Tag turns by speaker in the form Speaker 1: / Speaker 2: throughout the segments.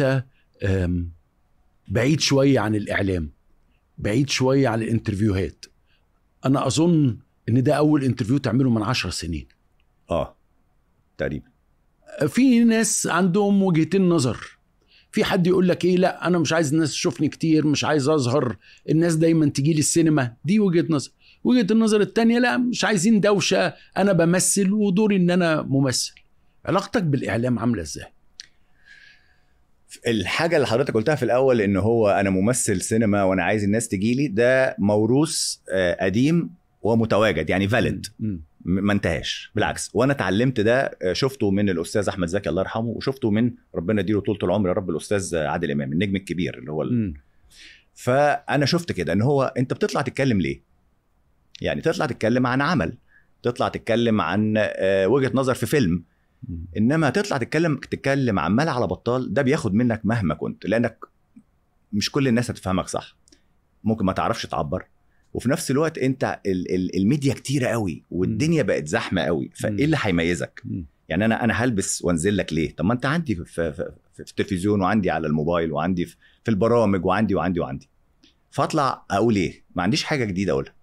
Speaker 1: انت بعيد شويه عن الاعلام بعيد شويه عن الانترفيوهات انا اظن ان ده اول انترفيو تعمله من عشر سنين اه تقريبا آه، في ناس عندهم وجهتين نظر في حد يقول لك ايه لا انا مش عايز الناس تشوفني كتير مش عايز اظهر الناس دايما تجي لي السينما دي وجهه نظر وجهه النظر التانية لا مش عايزين دوشه انا بمثل ودوري ان انا ممثل علاقتك بالاعلام عامله ازاي
Speaker 2: الحاجه اللي حضرتك قلتها في الاول ان هو انا ممثل سينما وانا عايز الناس تجي لي ده موروث آه، قديم ومتواجد يعني فاليد ما انتهاش بالعكس وانا اتعلمت ده آه، شفته من الاستاذ احمد زكي الله يرحمه وشفته من ربنا يديله طول العمر يا رب الاستاذ عادل امام النجم الكبير اللي هو ال... فانا شفت كده ان هو انت بتطلع تتكلم ليه يعني تطلع تتكلم عن عمل تطلع تتكلم عن آه، وجهه نظر في فيلم انما تطلع تتكلم تتكلم عمال على بطال ده بياخد منك مهما كنت لانك مش كل الناس هتفهمك صح ممكن ما تعرفش تعبر وفي نفس الوقت انت ال ال الميديا كتيره قوي والدنيا بقت زحمه قوي فايه اللي هيميزك يعني انا انا هلبس وانزل لك ليه طب ما انت عندي في, في, في, في التلفزيون وعندي على الموبايل وعندي في, في البرامج وعندي وعندي وعندي فاطلع اقول ايه ما عنديش حاجه جديده اقولها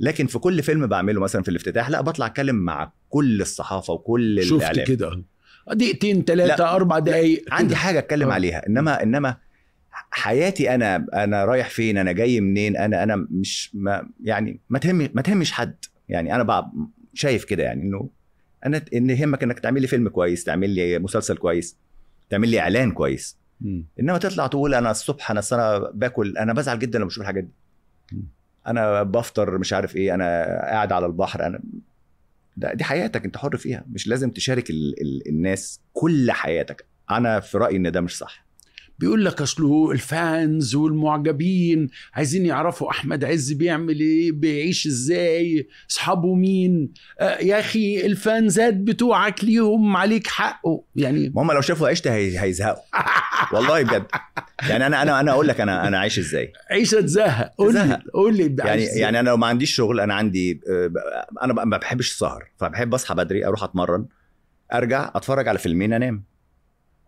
Speaker 2: لكن في كل فيلم بعمله مثلا في الافتتاح لا بطلع اتكلم مع كل الصحافه وكل شفت الاعلام شفت كده دقيقتين ثلاثه اربع دقائق عندي حاجه اتكلم أه. عليها انما انما حياتي انا انا رايح فين انا جاي منين انا انا مش ما يعني ما تهمي ما تهمش حد يعني انا بقى شايف كده يعني انه انا ان يهمك انك تعمل لي فيلم كويس تعمل لي مسلسل كويس تعمل لي اعلان كويس م. انما تطلع تقول انا الصبح انا انا باكل انا بزعل جدا لما بشوف الحاجات دي م. انا بفطر مش عارف ايه انا قاعد على البحر انا ده دي حياتك انت حر فيها مش لازم تشارك ال ال الناس كل حياتك انا في رايي ان ده مش صح
Speaker 1: بيقول لك اصله الفانز والمعجبين عايزين يعرفوا احمد عز بيعمل ايه بيعيش ازاي اصحابه مين آه يا اخي الفانزات بتوعك ليهم عليك حقه
Speaker 2: يعني ما هم لو شافوا عشت هيزهقوا والله بجد يعني انا انا انا اقول لك انا انا عايش ازاي عيشه زهق قول لي
Speaker 1: قول لي يعني يعني
Speaker 2: انا لو ما عنديش شغل انا عندي آه، انا ما بحبش السهر فبحب اصحى بدري اروح اتمرن ارجع اتفرج على فيلمين انام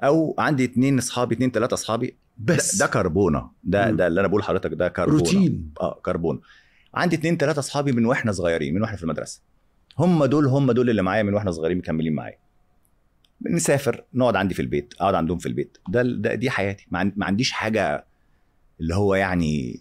Speaker 2: او عندي اتنين اصحابي اتنين تلاته اصحابي بس ده, ده كربونه ده ده اللي انا بقول لحضرتك ده كربونه روتين اه كربونه عندي اتنين تلاته اصحابي من واحنا صغيرين من واحنا في المدرسه هم دول هم دول اللي معايا من واحنا صغيرين مكملين معايا نسافر نقعد عندي في البيت اقعد عندهم في البيت ده, ده دي حياتي ما عنديش حاجه اللي هو يعني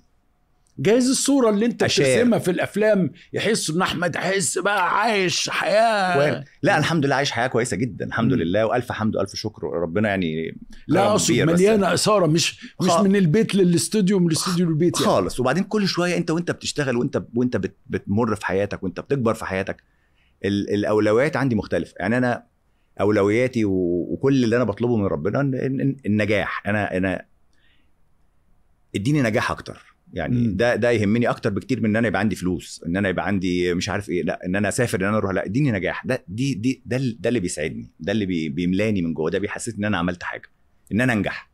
Speaker 2: جايز الصورة اللي
Speaker 1: انت بترسمها في الافلام يحس ان احمد حس بقى عايش حياة وين.
Speaker 2: لا الحمد لله عايش حياة كويسة جدا الحمد م. لله والف حمد والف شكر ربنا يعني لا اقصد مليانة يعني. اثارة مش مش من البيت للاستوديو من الاستوديو للبيت يعني. خالص وبعدين كل شوية انت وانت بتشتغل وانت وانت بتمر في حياتك وانت بتكبر في حياتك الاولويات عندي مختلفة يعني انا اولوياتي وكل اللي انا بطلبه من ربنا النجاح انا انا اديني نجاح اكتر يعني ده ده يهمني اكتر بكتير من ان انا يبقى عندي فلوس ان انا يبقى عندي مش عارف ايه لا ان انا اسافر ان انا اروح لا اديني نجاح ده دي دي ده, ده اللي بيسعدني ده اللي بيملاني من جوه ده بيحسسني ان انا عملت حاجه ان انا انجح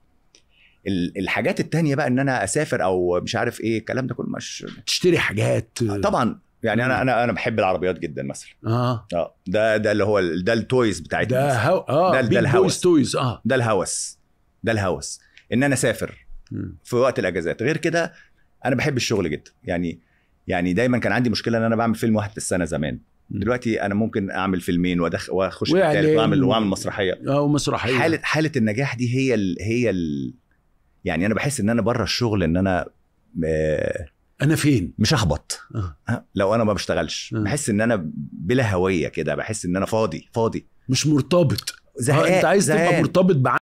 Speaker 2: الحاجات التانية بقى ان انا اسافر او مش عارف ايه الكلام ده كله مش
Speaker 1: تشتري حاجات طبعا
Speaker 2: يعني انا انا انا بحب العربيات جدا مثلا اه اه ده ده اللي هو ده التويز بتاعتنا ده هو... اه ده, ده الهوس تويز اه ده الهوس ده الهوس ان انا اسافر في وقت الاجازات غير كده انا بحب الشغل جدا يعني يعني دايما كان عندي مشكله ان انا بعمل فيلم واحد في السنه زمان دلوقتي انا ممكن اعمل فيلمين وادخ واخش ويعني... واعمل واعمل مسرحيه اه مسرحيه حاله حاله النجاح دي هي ال هي ال يعني انا بحس ان انا بره الشغل ان انا آه انا فين مش احبط آه. أه. لو انا ما بشتغلش أه. بحس ان انا بلا هويه كده بحس ان انا
Speaker 1: فاضي فاضي مش مرتبط آه، زهقان انت عايز تبقى مرتبط بعقل